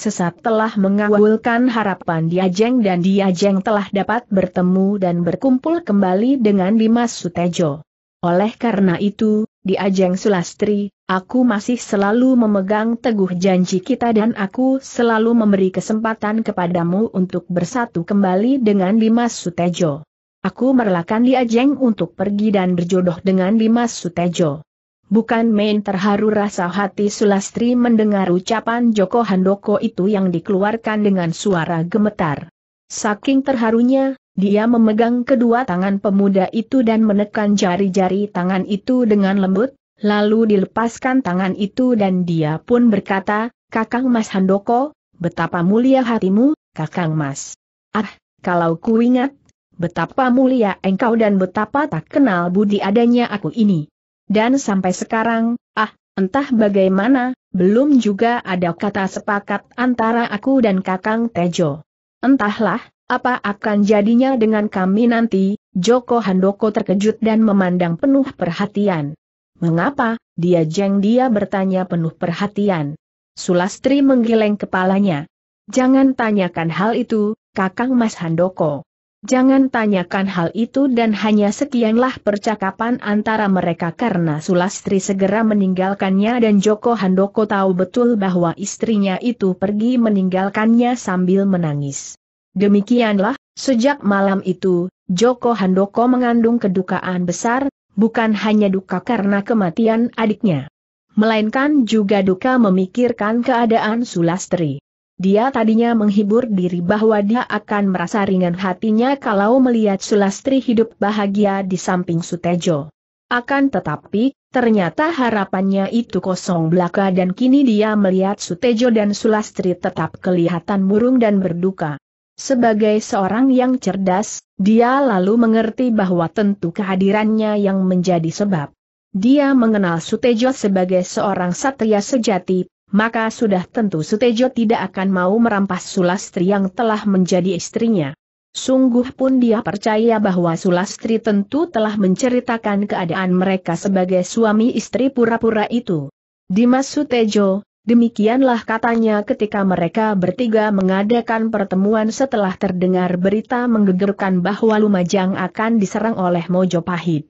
sesat telah mengawulkan harapan Diajeng dan Diajeng telah dapat bertemu dan berkumpul kembali dengan Dimas Sutejo. Oleh karena itu, Diajeng Sulastri, aku masih selalu memegang teguh janji kita dan aku selalu memberi kesempatan kepadamu untuk bersatu kembali dengan Dimas Sutejo. Aku merelakan Diajeng untuk pergi dan berjodoh dengan Dimas Sutejo. Bukan main terharu rasa hati Sulastri mendengar ucapan Joko Handoko itu yang dikeluarkan dengan suara gemetar. Saking terharunya, dia memegang kedua tangan pemuda itu dan menekan jari-jari tangan itu dengan lembut, lalu dilepaskan tangan itu dan dia pun berkata, Kakang Mas Handoko, betapa mulia hatimu, Kakang Mas. Ah, kalau ku ingat, betapa mulia engkau dan betapa tak kenal budi adanya aku ini. Dan sampai sekarang, ah, entah bagaimana, belum juga ada kata sepakat antara aku dan Kakang Tejo. Entahlah, apa akan jadinya dengan kami nanti, Joko Handoko terkejut dan memandang penuh perhatian. Mengapa, dia jeng dia bertanya penuh perhatian. Sulastri menggeleng kepalanya. Jangan tanyakan hal itu, Kakang Mas Handoko. Jangan tanyakan hal itu dan hanya sekianlah percakapan antara mereka karena Sulastri segera meninggalkannya dan Joko Handoko tahu betul bahwa istrinya itu pergi meninggalkannya sambil menangis. Demikianlah, sejak malam itu, Joko Handoko mengandung kedukaan besar, bukan hanya duka karena kematian adiknya. Melainkan juga duka memikirkan keadaan Sulastri. Dia tadinya menghibur diri bahwa dia akan merasa ringan hatinya kalau melihat Sulastri hidup bahagia di samping Sutejo. Akan tetapi, ternyata harapannya itu kosong belaka dan kini dia melihat Sutejo dan Sulastri tetap kelihatan murung dan berduka. Sebagai seorang yang cerdas, dia lalu mengerti bahwa tentu kehadirannya yang menjadi sebab. Dia mengenal Sutejo sebagai seorang satria sejati, maka sudah tentu Sutejo tidak akan mau merampas Sulastri yang telah menjadi istrinya. Sungguh pun dia percaya bahwa Sulastri tentu telah menceritakan keadaan mereka sebagai suami istri pura-pura itu. Dimas Sutejo, demikianlah katanya ketika mereka bertiga mengadakan pertemuan setelah terdengar berita menggegerkan bahwa Lumajang akan diserang oleh Mojopahit.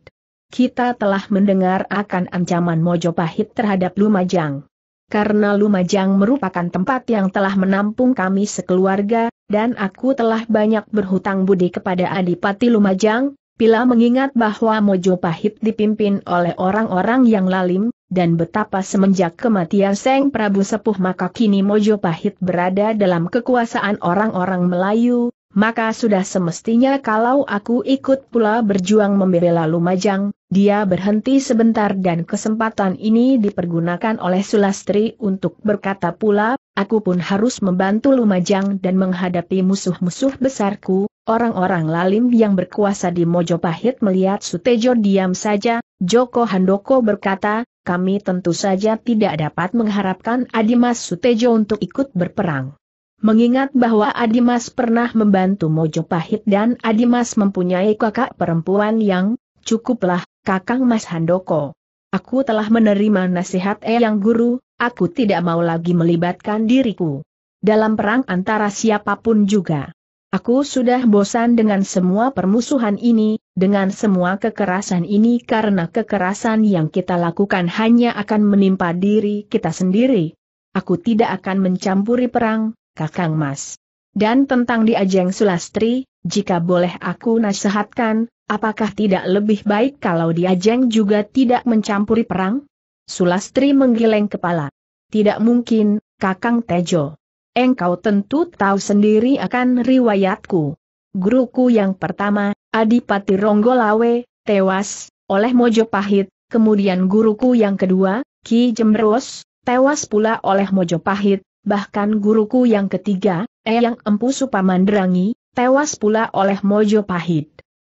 Kita telah mendengar akan ancaman Mojopahit terhadap Lumajang karena Lumajang merupakan tempat yang telah menampung kami sekeluarga, dan aku telah banyak berhutang budi kepada Adipati Lumajang, bila mengingat bahwa Mojopahit dipimpin oleh orang-orang yang lalim, dan betapa semenjak kematian Seng Prabu Sepuh maka kini Mojopahit berada dalam kekuasaan orang-orang Melayu, maka sudah semestinya kalau aku ikut pula berjuang membela Lumajang, dia berhenti sebentar dan kesempatan ini dipergunakan oleh Sulastri untuk berkata pula, aku pun harus membantu Lumajang dan menghadapi musuh-musuh besarku, orang-orang lalim yang berkuasa di Mojopahit melihat Sutejo diam saja, Joko Handoko berkata, kami tentu saja tidak dapat mengharapkan Adimas Sutejo untuk ikut berperang. Mengingat bahwa Adimas pernah membantu Mojopahit dan Adimas mempunyai kakak perempuan yang cukuplah, Kakang Mas Handoko. Aku telah menerima nasihat Eyang eh Guru, aku tidak mau lagi melibatkan diriku. Dalam perang antara siapapun juga. Aku sudah bosan dengan semua permusuhan ini, dengan semua kekerasan ini karena kekerasan yang kita lakukan hanya akan menimpa diri kita sendiri. Aku tidak akan mencampuri perang, Kakang Mas. Dan tentang diajeng Sulastri, jika boleh aku nasihatkan, apakah tidak lebih baik kalau Diajeng juga tidak mencampuri perang? Sulastri menggeleng kepala. Tidak mungkin, Kakang Tejo. Engkau tentu tahu sendiri akan riwayatku. Guruku yang pertama, Adipati Ronggolawe, tewas, oleh Mojopahit, kemudian guruku yang kedua, Ki Jemberos, tewas pula oleh Mojopahit, bahkan guruku yang ketiga, Eyang Empu Supamandrangi, tewas pula oleh Mojo Pahit.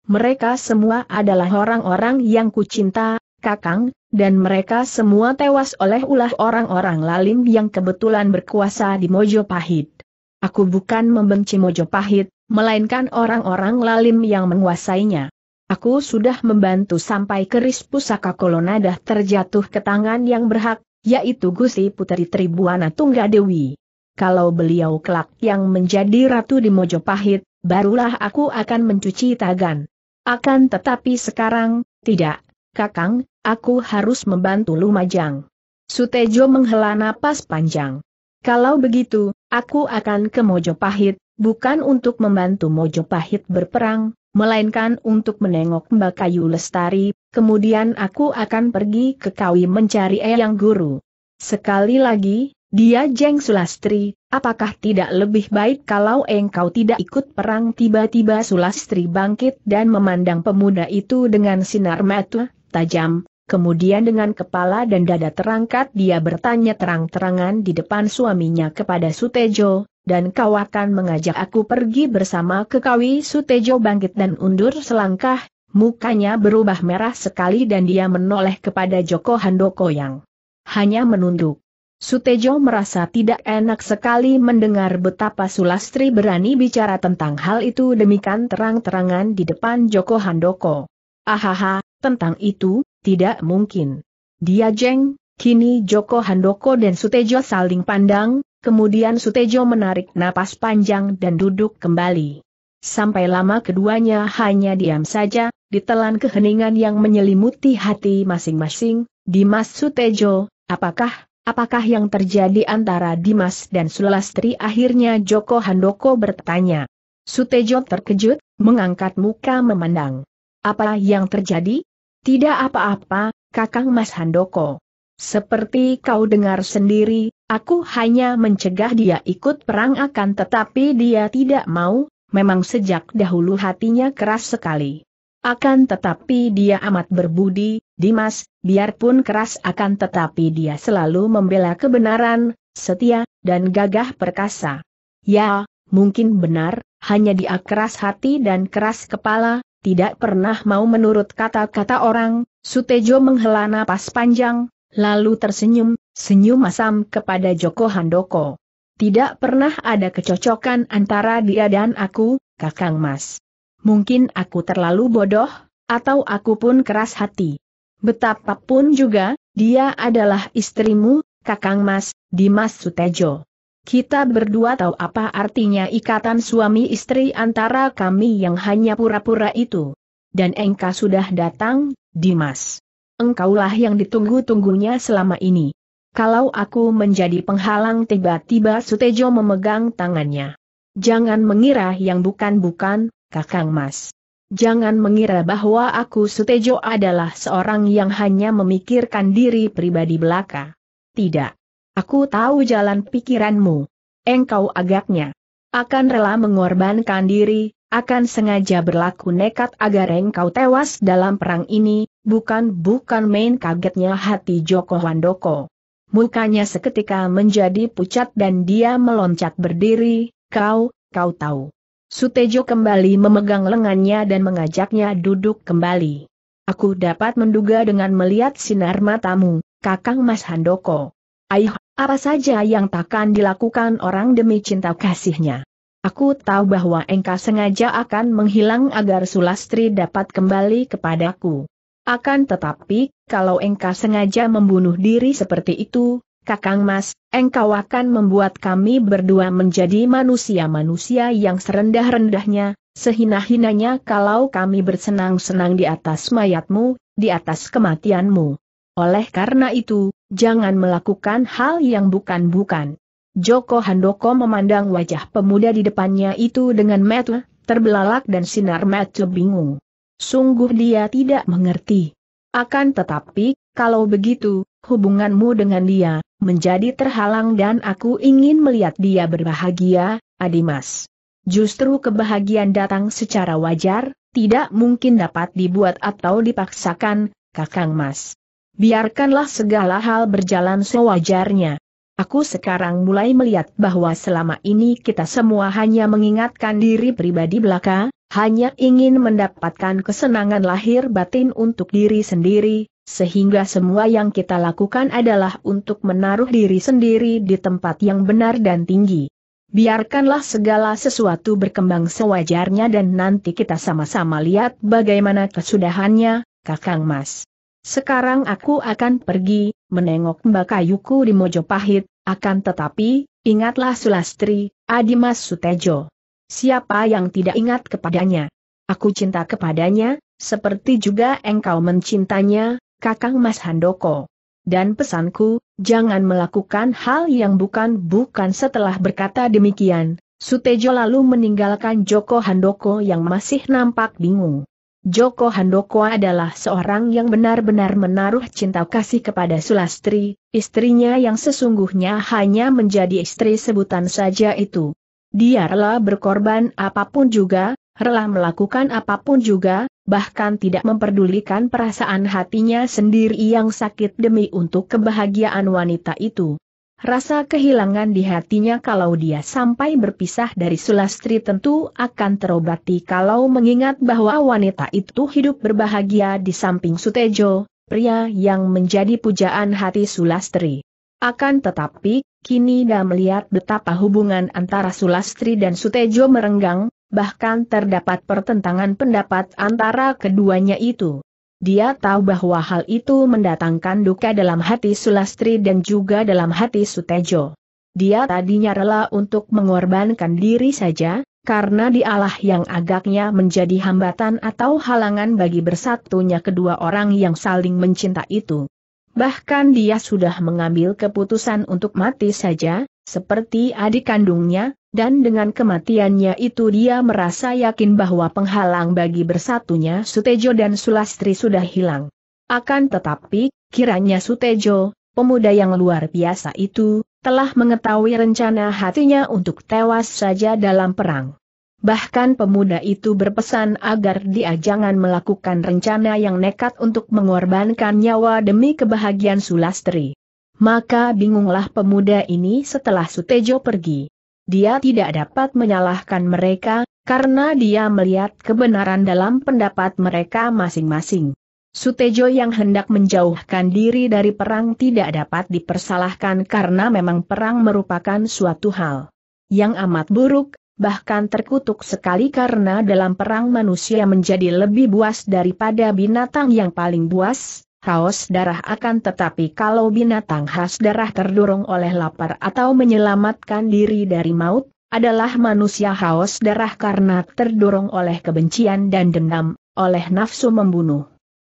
Mereka semua adalah orang-orang yang kucinta, Kakang, dan mereka semua tewas oleh ulah orang-orang lalim yang kebetulan berkuasa di Mojo Pahit. Aku bukan membenci Mojo Pahit, melainkan orang-orang lalim yang menguasainya. Aku sudah membantu sampai keris pusaka kolonadah terjatuh ke tangan yang berhak, yaitu Gusi Putri Tribuana Tunggadewi kalau beliau kelak yang menjadi ratu di Mojopahit, barulah aku akan mencuci tangan. Akan tetapi sekarang, tidak, Kakang, aku harus membantu Lumajang. Sutejo menghela napas panjang. Kalau begitu, aku akan ke Mojopahit, bukan untuk membantu Mojopahit berperang, melainkan untuk menengok Mbak Kayu Lestari, kemudian aku akan pergi ke Kawi mencari Eyang Guru. Sekali lagi, dia Jeng Sulastri, apakah tidak lebih baik kalau engkau tidak ikut perang tiba-tiba Sulastri bangkit dan memandang pemuda itu dengan sinar mata, tajam, kemudian dengan kepala dan dada terangkat dia bertanya terang-terangan di depan suaminya kepada Sutejo, dan kau akan mengajak aku pergi bersama ke Kawi Sutejo bangkit dan undur selangkah, mukanya berubah merah sekali dan dia menoleh kepada Joko Handoko yang hanya menunduk. Sutejo merasa tidak enak sekali mendengar betapa Sulastri berani bicara tentang hal itu demikian terang-terangan di depan Joko Handoko. Ahaha, tentang itu, tidak mungkin. Dia jeng, kini Joko Handoko dan Sutejo saling pandang, kemudian Sutejo menarik napas panjang dan duduk kembali. Sampai lama keduanya hanya diam saja, ditelan keheningan yang menyelimuti hati masing-masing, Dimas Sutejo, apakah Apakah yang terjadi antara Dimas dan Sulastri akhirnya Joko Handoko bertanya. Sutejo terkejut, mengangkat muka memandang. Apa yang terjadi? Tidak apa-apa, Kakang Mas Handoko. Seperti kau dengar sendiri, aku hanya mencegah dia ikut perang akan tetapi dia tidak mau, memang sejak dahulu hatinya keras sekali. Akan tetapi dia amat berbudi, Dimas, biarpun keras akan tetapi dia selalu membela kebenaran, setia, dan gagah perkasa. Ya, mungkin benar, hanya dia keras hati dan keras kepala, tidak pernah mau menurut kata-kata orang, Sutejo menghela napas panjang, lalu tersenyum, senyum masam kepada Joko Handoko. Tidak pernah ada kecocokan antara dia dan aku, Kakang Mas. Mungkin aku terlalu bodoh, atau aku pun keras hati. Betapapun juga, dia adalah istrimu, Kakang Mas, Dimas Sutejo. Kita berdua tahu apa artinya ikatan suami istri antara kami yang hanya pura-pura itu. Dan engkau sudah datang, Dimas. Engkaulah yang ditunggu-tunggunya selama ini. Kalau aku menjadi penghalang tiba-tiba Sutejo memegang tangannya. Jangan mengira yang bukan-bukan, Kakang Mas. Jangan mengira bahwa aku Sutejo adalah seorang yang hanya memikirkan diri pribadi belaka. Tidak. Aku tahu jalan pikiranmu. Engkau agaknya akan rela mengorbankan diri, akan sengaja berlaku nekat agar engkau tewas dalam perang ini, bukan-bukan main kagetnya hati Joko Wandoko? Mukanya seketika menjadi pucat dan dia meloncat berdiri, kau, kau tahu. Sutejo kembali memegang lengannya dan mengajaknya duduk kembali. Aku dapat menduga dengan melihat sinar matamu, Kakang Mas Handoko. Aih, apa saja yang takkan dilakukan orang demi cinta kasihnya. Aku tahu bahwa engkau sengaja akan menghilang agar Sulastri dapat kembali kepadaku. Akan tetapi, kalau engkau sengaja membunuh diri seperti itu, Kakang Mas, engkau akan membuat kami berdua menjadi manusia-manusia yang serendah-rendahnya, sehina-hinanya kalau kami bersenang-senang di atas mayatmu, di atas kematianmu. Oleh karena itu, jangan melakukan hal yang bukan-bukan. Joko Handoko memandang wajah pemuda di depannya itu dengan metu, terbelalak dan sinar metu bingung. Sungguh dia tidak mengerti. Akan tetapi, kalau begitu, hubunganmu dengan dia, menjadi terhalang dan aku ingin melihat dia berbahagia, Adimas. Justru kebahagiaan datang secara wajar, tidak mungkin dapat dibuat atau dipaksakan, Kakang Mas. Biarkanlah segala hal berjalan sewajarnya. Aku sekarang mulai melihat bahwa selama ini kita semua hanya mengingatkan diri pribadi belaka, hanya ingin mendapatkan kesenangan lahir batin untuk diri sendiri, sehingga semua yang kita lakukan adalah untuk menaruh diri sendiri di tempat yang benar dan tinggi. Biarkanlah segala sesuatu berkembang sewajarnya dan nanti kita sama-sama lihat bagaimana kesudahannya, Kakang Mas. Sekarang aku akan pergi, menengok Mbak Kayuku di Mojopahit, akan tetapi, ingatlah Sulastri, Adimas Sutejo. Siapa yang tidak ingat kepadanya? Aku cinta kepadanya, seperti juga engkau mencintanya, Kakang Mas Handoko. Dan pesanku, jangan melakukan hal yang bukan-bukan setelah berkata demikian, Sutejo lalu meninggalkan Joko Handoko yang masih nampak bingung. Joko Handoko adalah seorang yang benar-benar menaruh cinta kasih kepada Sulastri, istrinya yang sesungguhnya hanya menjadi istri sebutan saja itu. rela berkorban apapun juga, rela melakukan apapun juga, bahkan tidak memperdulikan perasaan hatinya sendiri yang sakit demi untuk kebahagiaan wanita itu. Rasa kehilangan di hatinya kalau dia sampai berpisah dari Sulastri tentu akan terobati kalau mengingat bahwa wanita itu hidup berbahagia di samping Sutejo, pria yang menjadi pujaan hati Sulastri. Akan tetapi, kini dia melihat betapa hubungan antara Sulastri dan Sutejo merenggang, bahkan terdapat pertentangan pendapat antara keduanya itu. Dia tahu bahwa hal itu mendatangkan duka dalam hati Sulastri dan juga dalam hati Sutejo. Dia tadinya rela untuk mengorbankan diri saja, karena dialah yang agaknya menjadi hambatan atau halangan bagi bersatunya kedua orang yang saling mencinta itu. Bahkan dia sudah mengambil keputusan untuk mati saja, seperti adik kandungnya, dan dengan kematiannya itu dia merasa yakin bahwa penghalang bagi bersatunya Sutejo dan Sulastri sudah hilang. Akan tetapi, kiranya Sutejo, pemuda yang luar biasa itu, telah mengetahui rencana hatinya untuk tewas saja dalam perang. Bahkan pemuda itu berpesan agar dia jangan melakukan rencana yang nekat untuk mengorbankan nyawa demi kebahagiaan Sulastri. Maka bingunglah pemuda ini setelah Sutejo pergi. Dia tidak dapat menyalahkan mereka, karena dia melihat kebenaran dalam pendapat mereka masing-masing. Sutejo yang hendak menjauhkan diri dari perang tidak dapat dipersalahkan karena memang perang merupakan suatu hal yang amat buruk, bahkan terkutuk sekali karena dalam perang manusia menjadi lebih buas daripada binatang yang paling buas, haus darah akan tetapi kalau binatang khas darah terdorong oleh lapar atau menyelamatkan diri dari maut, adalah manusia haus darah karena terdorong oleh kebencian dan dendam, oleh nafsu membunuh.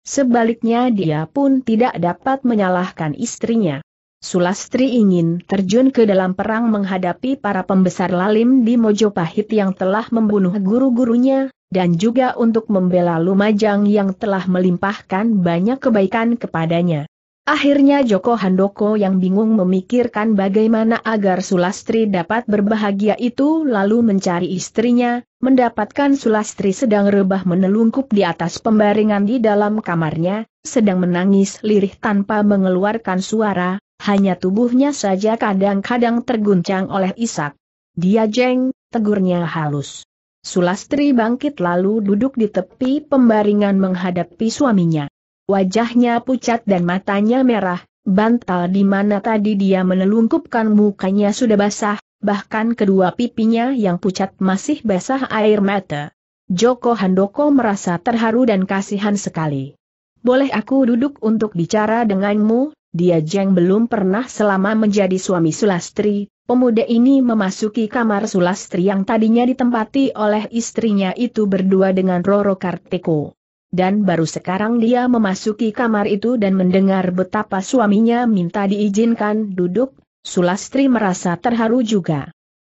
Sebaliknya dia pun tidak dapat menyalahkan istrinya. Sulastri ingin terjun ke dalam perang menghadapi para pembesar lalim di Mojopahit yang telah membunuh guru-gurunya, dan juga untuk membela Lumajang yang telah melimpahkan banyak kebaikan kepadanya. Akhirnya Joko Handoko yang bingung memikirkan bagaimana agar Sulastri dapat berbahagia itu lalu mencari istrinya, mendapatkan Sulastri sedang rebah menelungkup di atas pembaringan di dalam kamarnya, sedang menangis lirih tanpa mengeluarkan suara, hanya tubuhnya saja kadang-kadang terguncang oleh isak. Dia jeng, tegurnya halus. Sulastri bangkit lalu duduk di tepi pembaringan menghadapi suaminya. Wajahnya pucat dan matanya merah, bantal di mana tadi dia menelungkupkan mukanya sudah basah, bahkan kedua pipinya yang pucat masih basah air mata. Joko Handoko merasa terharu dan kasihan sekali. Boleh aku duduk untuk bicara denganmu, dia Jeng belum pernah selama menjadi suami Sulastri, Pemuda ini memasuki kamar Sulastri yang tadinya ditempati oleh istrinya itu berdua dengan Roro Kartiko. Dan baru sekarang dia memasuki kamar itu dan mendengar betapa suaminya minta diizinkan duduk, Sulastri merasa terharu juga.